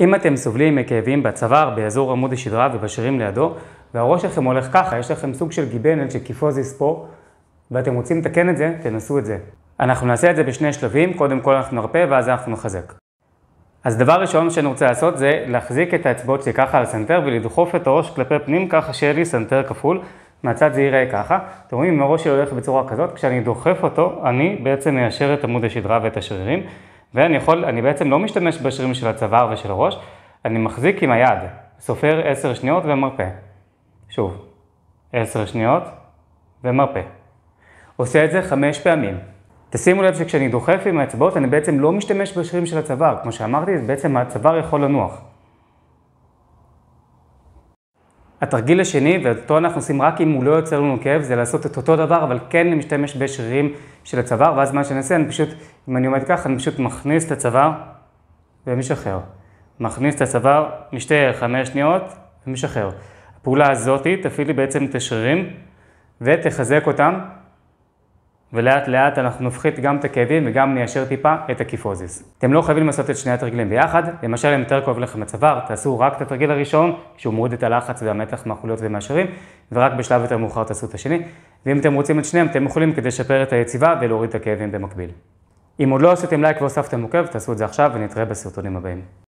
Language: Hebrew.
אם אתם סובלים מכאבים בצוואר, באזור עמוד השדרה ובשרירים לידו, והראש שלכם הולך ככה, יש לכם סוג של גיבנת שקיפוזיס פה, ואתם רוצים לתקן את זה, תנסו את זה. אנחנו נעשה את זה בשני שלבים, קודם כל אנחנו נרפא ואז אנחנו נחזק. אז דבר ראשון שאני רוצה לעשות זה להחזיק את האצבעות שלי ככה על הסנטר ולדחוף את הראש כלפי פנים ככה שיהיה לי סנטר כפול. מהצד זה ייראה ככה. אתם רואים אם הראש שלי הולך בצורה כזאת, כשאני דוחף אותו, אני בעצם מיישר את עמוד השדרה ואת השרירים. ואני יכול, אני בעצם לא משתמש בשרירים של הצוואר ושל הראש, אני מחזיק עם היד, סופר 10 שניות ומרפה. שוב, 10 שניות ומרפה. עושה את זה 5 פעמים. תשימו לב שכשאני דוחף עם האצבעות, אני בעצם לא משתמש בשרירים של הצוואר. כמו שאמרתי, בעצם הצוואר יכול לנוח. התרגיל השני, ואותו אנחנו עושים רק אם הוא לא יוצר לנו כאב, זה לעשות את אותו דבר, אבל כן משתמש בשרירים של הצוואר, ואז מה שאני עושה, אני פשוט, אם אני עומד ככה, אני פשוט מכניס את הצוואר ומשחרר. מכניס את הצוואר, משתי חמש שניות ומשחרר. הפעולה הזאת תפעיל לי בעצם את השרירים ותחזק אותם ולאט לאט אנחנו נפחית גם את הכאבים וגם ניישר טיפה את הקיפוזיס. אתם לא חייבים לעשות את שני התרגילים ביחד, למשל אם יותר כואב לכם הצוואר, תעשו רק את התרגיל הראשון, שהוא מוריד את הלחץ והמתח מהחוליות ומהשרירים, ורק בשלב יותר מאוחר תעשו את השני, ואם אתם רוצים את שניהם, אתם יכולים כדי לשפר את היציבה ולהוריד את הכאבים במקביל. אם עוד לא עשיתם לייק והוספתם עוקב, תעשו את זה עכשיו ונתראה בסרטונים הבאים.